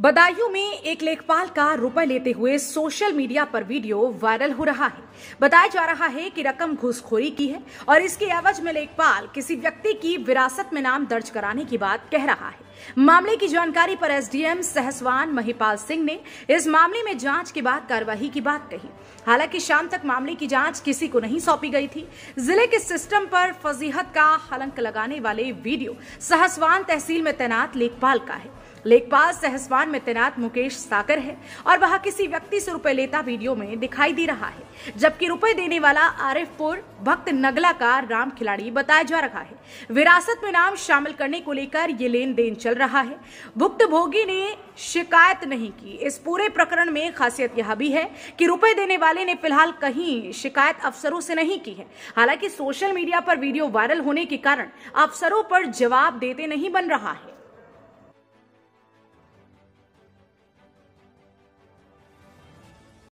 बदायूं में एक लेखपाल का रुपए लेते हुए सोशल मीडिया पर वीडियो वायरल हो रहा है बताया जा रहा है कि रकम घुसखोरी की है और इसके एवज में लेखपाल किसी व्यक्ति की विरासत में नाम दर्ज कराने की बात कह रहा है मामले की जानकारी पर एसडीएम सहसवान महिपाल सिंह ने इस मामले में जांच के बाद कार्यवाही की बात कही हालांकि शाम तक मामले की जांच किसी को नहीं सौंपी गई थी जिले के सिस्टम पर फजीहत का हलंक लगाने वाले वीडियो सहसवान तहसील में तैनात लेखपाल का है लेखपाल सहसवान में तैनात मुकेश साकर है और वह किसी व्यक्ति से रुपए लेता वीडियो में दिखाई दे रहा है जबकि रुपए देने वाला आरिफपुर भक्त नगला का राम खिलाड़ी बताया जा रहा है विरासत में नाम शामिल करने को लेकर ये लेन देन चल रहा है भुक्त भोगी ने शिकायत नहीं की इस पूरे प्रकरण में खासियत यह भी है कि रुपए देने वाले ने फिलहाल कहीं शिकायत अफसरों से नहीं की है हालांकि सोशल मीडिया पर वीडियो वायरल होने के कारण अफसरों पर जवाब देते नहीं बन रहा है